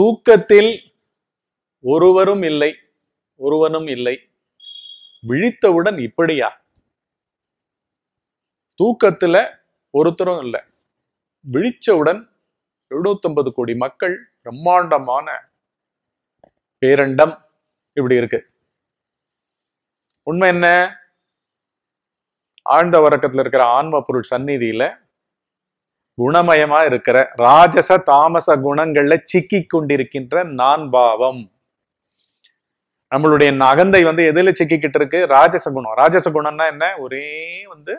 தூக்கத்தில் ஒருவரும் இல்லை ஒருவனும் இல்லை விழித்தவுடன் இப்படியா தூக்கத்துல ஒருத்தரும் இல்லை விழிச்சவுடன் எழுநூத்தம்பது கோடி மக்கள் பிரம்மாண்டமான பேரண்டம் இப்படி இருக்கு உண்மை என்ன ஆழ்ந்த வரக்கத்துல இருக்கிற ஆன்ம பொருள் சந்நிதியில குணமயமா இருக்கிற ராஜச தாமச குணங்கள்ல சிக்கி கொண்டிருக்கின்ற நான் பாவம் நம்மளுடைய நகந்தை வந்து எதுல சிக்கிக்கிட்டு இருக்கு ராஜச குணம் ராஜச குணம்னா என்ன ஒரே வந்து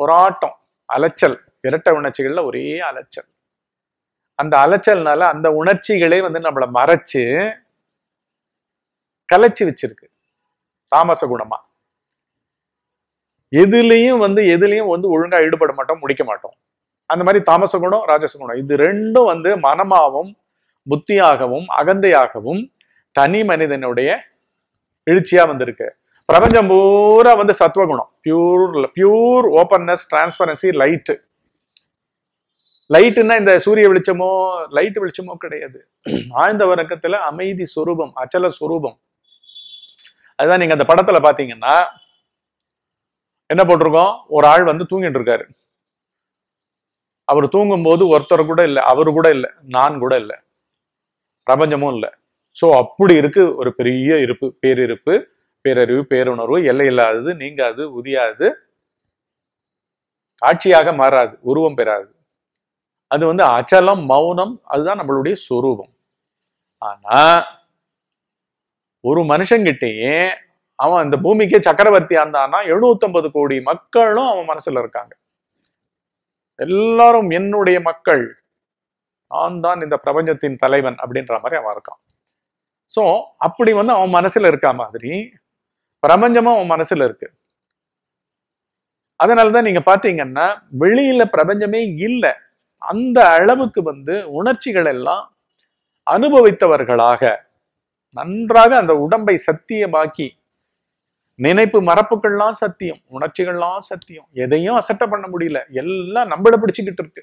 போராட்டம் அலைச்சல் இரட்ட உணர்ச்சிகள்ல ஒரே அலைச்சல் அந்த அலைச்சல்னால அந்த உணர்ச்சிகளே வந்து நம்மளை மறைச்சு கலைச்சி வச்சிருக்கு தாமச குணமா எதுலையும் வந்து எதுலையும் வந்து ஒழுங்கா ஈடுபட மாட்டோம் முடிக்க மாட்டோம் அந்த மாதிரி தாமச குணம் ராஜச குணம் இது ரெண்டும் வந்து மனமாகவும் புத்தியாகவும் அகந்தையாகவும் தனி மனிதனுடைய எழுச்சியா வந்திருக்கு பிரபஞ்சம் பூரா வந்து சத்வகுணம் pure pure openness transparency light லைட்டுன்னா இந்த சூரிய வெளிச்சமோ லைட் வெளிச்சமோ கிடையாது ஆழ்ந்த வர்க்கத்துல அமைதி சுரூபம் அச்சல சுரூபம் அதுதான் நீங்க அந்த படத்துல பாத்தீங்கன்னா என்ன போட்டிருக்கோம் ஒரு ஆள் வந்து தூங்கிட்டு இருக்காரு அவர் தூங்கும்போது ஒருத்தர் கூட இல்லை அவரு கூட இல்லை நான் கூட இல்லை பிரபஞ்சமும் இல்லை ஸோ அப்படி இருக்கு ஒரு பெரிய இருப்பு பேரிருப்பு பேரறிவு பேருணர்வு எல்லை இல்லாதது நீங்காது உதியாது காட்சியாக மாறாது உருவம் பெறாது அது வந்து அச்சலம் மௌனம் அதுதான் நம்மளுடைய சுரூபம் ஆனா ஒரு மனுஷங்கிட்டேயே அவன் இந்த பூமிக்கே சக்கரவர்த்தி ஆந்தான்னா எழுநூத்தம்பது கோடி மக்களும் அவன் மனசுல இருக்காங்க எல்லாரும் என்னுடைய மக்கள் நான் தான் இந்த பிரபஞ்சத்தின் தலைவன் அப்படின்ற மாதிரி அவன் இருக்கான் ஸோ அப்படி வந்து அவன் மனசுல இருக்கா மாதிரி பிரபஞ்சமும் அவன் மனசுல இருக்கு அதனாலதான் நீங்க பாத்தீங்கன்னா வெளியில பிரபஞ்சமே இல்லை அந்த அளவுக்கு வந்து உணர்ச்சிகள் எல்லாம் அனுபவித்தவர்களாக நன்றாக அந்த உடம்பை சத்தியமாக்கி நினைப்பு மரப்புகள்லாம் சத்தியம் உணர்ச்சிகள்லாம் சத்தியம் எதையும் அசட்டை பண்ண முடியல எல்லாம் நம்மளை பிடிச்சுக்கிட்டு இருக்கு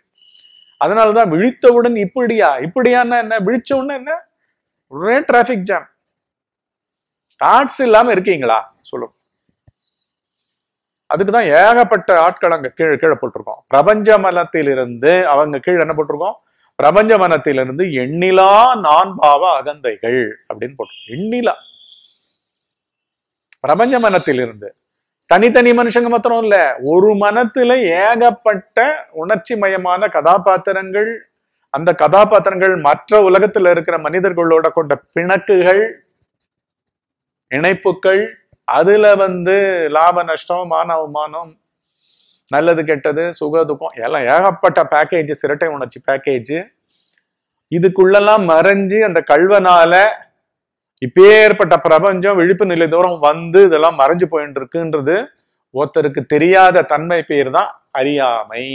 அதனாலதான் விழித்தவுடன் இப்படியா இப்படியான்னா என்ன விழிச்ச உடனே என்ன ஒரே டிராபிக் ஜாம் தாட்ஸ் இல்லாம இருக்கீங்களா சொல்லும் அதுக்குதான் ஏகப்பட்ட ஆட்கள் அங்க கீழே கீழே போட்டிருக்கோம் பிரபஞ்ச மனத்திலிருந்து அவங்க கீழே என்ன போட்டிருக்கோம் பிரபஞ்ச மனத்திலிருந்து எண்ணிலா நான் பாவ அகந்தைகள் அப்படின்னு போட்டிருக்கோம் எண்ணிலா பிரபஞ்ச மனத்திலிருந்து தனித்தனி மனுஷங்க மாத்திரம் இல்ல ஒரு மனத்துல ஏகப்பட்ட உணர்ச்சி மயமான கதாபாத்திரங்கள் அந்த கதாபாத்திரங்கள் மற்ற உலகத்துல இருக்கிற மனிதர்களோட கொண்ட பிணக்குகள் இணைப்புகள் அதுல வந்து லாப நஷ்டம் மான அவமானம் நல்லது கெட்டது சுக துக்கம் எல்லாம் ஏகப்பட்ட பேக்கேஜ் சிரட்டை உணர்ச்சி பேக்கேஜ் இதுக்குள்ளெல்லாம் மறைஞ்சு அந்த கல்வனால ஏற்பட்ட பிரபஞ்சம் விழிப்பு நிலை தூரம் வந்து இதெல்லாம் மறைஞ்சு போயிட்டு இருக்குன்றது ஒருத்தருக்கு தெரியாத தன்மை பேர் தான் அறியாமை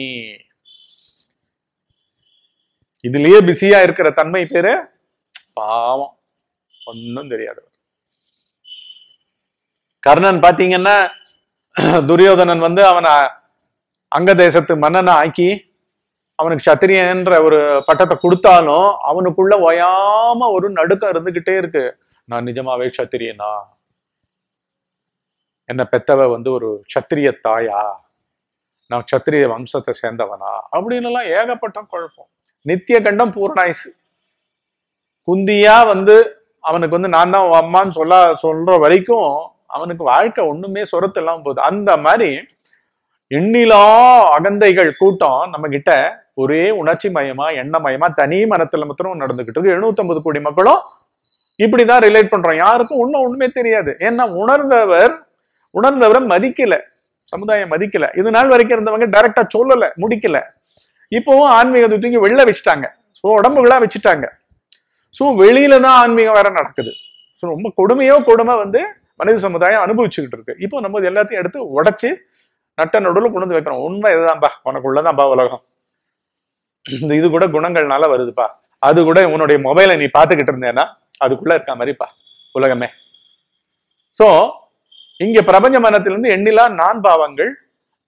இதுலயே பிஸியா இருக்கிற தன்மை பேரு பாவம் ஒன்னும் தெரியாது கர்ணன் பாத்தீங்கன்னா துரியோதனன் வந்து அவனை அங்க தேசத்து மன்னனை ஆக்கி அவனுக்கு சத்திரியன்ற ஒரு பட்டத்தை கொடுத்தாலும் அவனுக்குள்ள ஒயாம ஒரு நடுக்கம் இருந்துகிட்டே இருக்கு நான் நிஜமாவே சத்திரியனா என்னை பெத்தவ வந்து ஒரு சத்திரிய தாயா நான் சத்திரிய வம்சத்தை சேர்ந்தவனா எல்லாம் ஏகப்பட்ட குழப்பம் நித்திய கண்டம் பூர்ணாயுசு குந்தியா வந்து அவனுக்கு வந்து நான் தான் அம்மான்னு சொல்ல சொல்ற வரைக்கும் அவனுக்கு வாழ்க்கை ஒண்ணுமே சொரத்து போகுது அந்த மாதிரி எண்ணிலா அகந்தைகள் கூட்டம் நம்ம கிட்ட ஒரே உணர்ச்சி மயமா எண்ணமயமா தனி மனத்துல மாத்திரம் நடந்துகிட்டு இருக்கு எழுநூத்தி ஐம்பது கோடி மக்களும் இப்படிதான் ரிலேட் பண்றோம் யாருக்கும் ஒன்றும் ஒண்ணுமே தெரியாது ஏன்னா உணர்ந்தவர் உணர்ந்தவரை மதிக்கல சமுதாயம் மதிக்கல இது நாள் வரைக்கும் இருந்தவங்க டைரக்டா சொல்லல முடிக்கல இப்போவும் ஆன்மீகத்தை தூக்கி வெளில வச்சுட்டாங்க ஸோ உடம்புகளா வச்சுட்டாங்க ஸோ வெளியில தான் ஆன்மீகம் வேற நடக்குது ஸோ ரொம்ப கொடுமையோ கொடுமை வந்து மனித சமுதாயம் அனுபவிச்சுக்கிட்டு இருக்கு இப்போ நம்ம எல்லாத்தையும் எடுத்து உடைச்சு நட்ட நடுவில் கொண்டு வந்து வைக்கிறோம் உண்மை இதுதான்ப்பா உனக்குள்ளதான்ப்பா உலகம் இந்த இது கூட குணங்கள்னால வருதுப்பா அது கூட உன்னுடைய மொபைலை நீ பார்த்துக்கிட்டு இருந்தேன்னா அதுக்குள்ளே இருக்க மாதிரிப்பா உலகமே ஸோ இங்கே பிரபஞ்ச மனத்திலிருந்து எண்ணிலா நான் பாவங்கள்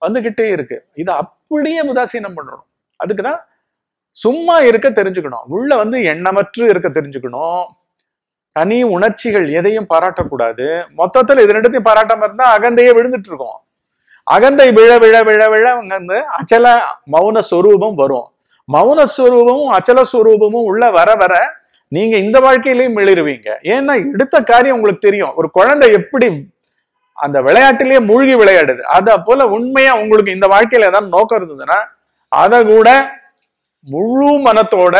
வந்துகிட்டே இருக்கு இது அப்படியே உதாசீனம் பண்ணணும் அதுக்கு தான் சும்மா இருக்க தெரிஞ்சுக்கணும் உள்ள வந்து எண்ணமற்று இருக்க தெரிஞ்சுக்கணும் தனி உணர்ச்சிகள் எதையும் பாராட்டக்கூடாது மொத்தத்தில் இது ரெண்டுத்தையும் பாராட்டாம இருந்தா அகந்தையே விழுந்துட்டு இருக்கோம் அகந்தை விழ விழ விழ விழ வந்து அச்சல மௌன சொரூபம் வரும் மௌன சுரூபமும் அச்சல சுரூபமும் உள்ள வர வர நீங்க இந்த வாழ்க்கையிலையும் எழுதுவீங்க ஏன்னா எடுத்த காரியம் உங்களுக்கு தெரியும் ஒரு குழந்தை எப்படி அந்த விளையாட்டிலேயே மூழ்கி விளையாடுது அதை போல உண்மையா உங்களுக்கு இந்த வாழ்க்கையில ஏதாவது நோக்கம் இருந்ததுன்னா அதை கூட முழு மனத்தோட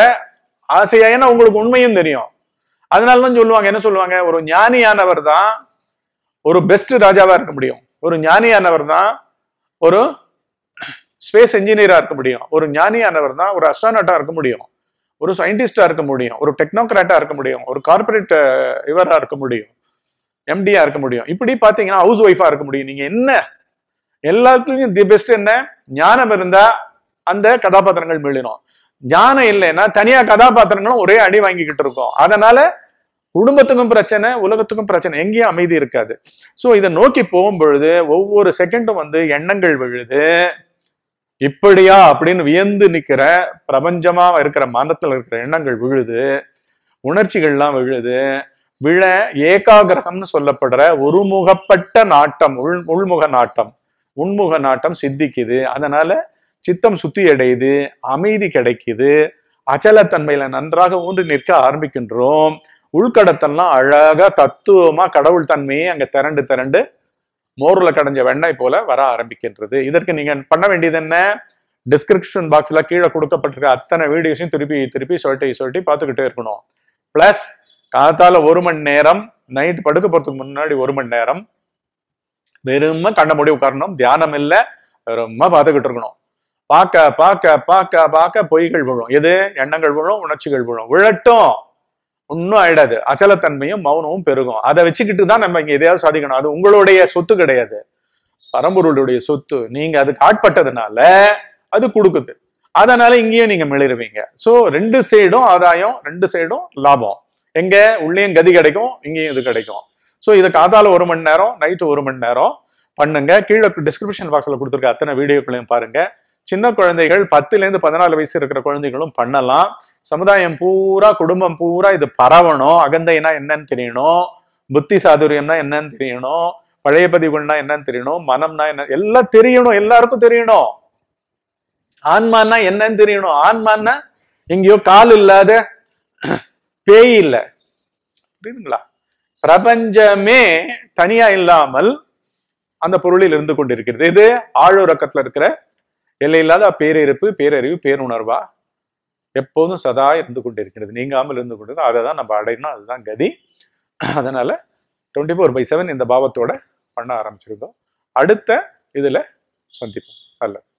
ஆசையா ஏன்னா உங்களுக்கு உண்மையும் தெரியும் அதனாலதான் சொல்லுவாங்க என்ன சொல்லுவாங்க ஒரு ஞானியானவர் தான் ஒரு பெஸ்ட் ராஜாவா இருக்க முடியும் ஒரு ஞானியானவர் தான் ஒரு ஸ்பேஸ் என்ஜினியரா இருக்க முடியும் ஒரு ஞானியானவர் தான் ஒரு அஸ்ட்ரானட்டா இருக்க முடியும் ஒரு சயின்டிஸ்டா இருக்க முடியும் ஒரு டெக்னோக்ராட்டா இருக்க முடியும் ஒரு கார்பரேட் இவரா இருக்க முடியும் எம்டியா இருக்க முடியும் இப்படி பார்த்தீங்கன்னா ஹவுஸ் ஒய்ஃபாக இருக்க முடியும் நீங்கள் என்ன எல்லாத்துலேயும் தி பெஸ்ட் என்ன ஞானம் இருந்தால் அந்த கதாபாத்திரங்கள் மீளினோம் ஞானம் இல்லைன்னா தனியாக கதாபாத்திரங்களும் ஒரே அடி வாங்கிக்கிட்டு இருக்கோம் அதனால குடும்பத்துக்கும் பிரச்சனை உலகத்துக்கும் பிரச்சனை எங்கேயும் அமைதி இருக்காது ஸோ இதை நோக்கி போகும் பொழுது ஒவ்வொரு செகண்டும் வந்து எண்ணங்கள் விழுது இப்படியா அப்படின்னு வியந்து நிக்கிற பிரபஞ்சமா இருக்கிற மனத்துல இருக்கிற எண்ணங்கள் விழுது உணர்ச்சிகள்லாம் விழுது விழ ஏகாகிரகம்னு சொல்லப்படுற ஒருமுகப்பட்ட நாட்டம் உள் உள்முக நாட்டம் உண்முக நாட்டம் சித்திக்குது அதனால சித்தம் சுத்தி அடையுது அமைதி கிடைக்குது அச்சலத்தன்மையில நன்றாக ஊன்றி நிற்க ஆரம்பிக்கின்றோம் உள்கடத்தெல்லாம் அழகா தத்துவமா கடவுள் தன்மையை அங்க திரண்டு திரண்டு மோரில் கடைஞ்ச வெண்ணெய் போல வர ஆரம்பிக்கின்றது இதற்கு நீங்கள் பண்ண வேண்டியது என்ன டிஸ்கிரிப்ஷன் பாக்ஸில் கீழே கொடுக்கப்பட்டிருக்க அத்தனை வீடியோஸையும் திருப்பி திருப்பி சொல்லி சொல்லி பார்த்துக்கிட்டே இருக்கணும் ப்ளஸ் காத்தால ஒரு மணி நேரம் நைட் படுக்க போறதுக்கு முன்னாடி ஒரு மணி நேரம் வெறும கண்ண முடிவு காரணம் தியானம் இல்லை ரொம்ப பார்த்துக்கிட்டு இருக்கணும் பார்க்க பார்க்க பார்க்க பார்க்க பொய்கள் விழும் எது எண்ணங்கள் விழும் உணர்ச்சிகள் விழும் விழட்டும் ஒன்றும் ஆயிடாது அச்சலத்தன்மையும் மௌனமும் பெருகும் அதை வச்சுக்கிட்டு தான் நம்ம இங்கே எதையாவது சாதிக்கணும் அது உங்களுடைய சொத்து கிடையாது பரம்பொருளுடைய சொத்து நீங்க அதுக்கு ஆட்பட்டதுனால அது கொடுக்குது அதனால இங்கேயும் நீங்க மிளிருவீங்க ஸோ ரெண்டு சைடும் ஆதாயம் ரெண்டு சைடும் லாபம் எங்க உள்ளேயும் கதி கிடைக்கும் இங்கேயும் இது கிடைக்கும் ஸோ இதை காதால ஒரு மணி நேரம் நைட்டு ஒரு மணி நேரம் பண்ணுங்க கீழே டிஸ்கிரிப்ஷன் பாக்ஸில் கொடுத்துருக்க அத்தனை வீடியோக்களையும் பாருங்க சின்ன குழந்தைகள் பத்துலேருந்து பதினாலு வயசு இருக்கிற குழந்தைகளும் பண்ணலாம் சமுதாயம் பூரா குடும்பம் பூரா இது பரவணும் அகந்தைனா என்னன்னு தெரியணும் புத்தி சாதுரியம்னா என்னன்னு தெரியணும் பழைய பதிவுகள்னா என்னன்னு தெரியணும் மனம்னா என்ன எல்லாம் தெரியணும் எல்லாருக்கும் தெரியணும் ஆன்மான்னா என்னன்னு தெரியணும் ஆன்மான்னா எங்கேயோ கால் இல்லாத பேய் இல்லை புரியுதுங்களா பிரபஞ்சமே தனியா இல்லாமல் அந்த பொருளில் இருந்து கொண்டிருக்கிறது இது ஆழ் இருக்கிற எல்லையில்லாத பேரறிப்பு பேரறிவு பேருணர்வா எப்போதும் சதா இருந்து கொண்டு இருக்கிறது நீங்காமல் இருந்து கொண்டு அதை தான் நம்ம அடையணும் அதுதான் கதி அதனால் டுவெண்ட்டி ஃபோர் பை செவன் இந்த பாவத்தோடு பண்ண ஆரம்பிச்சிருந்தோம் அடுத்த இதில் சந்திப்போம் நல்லது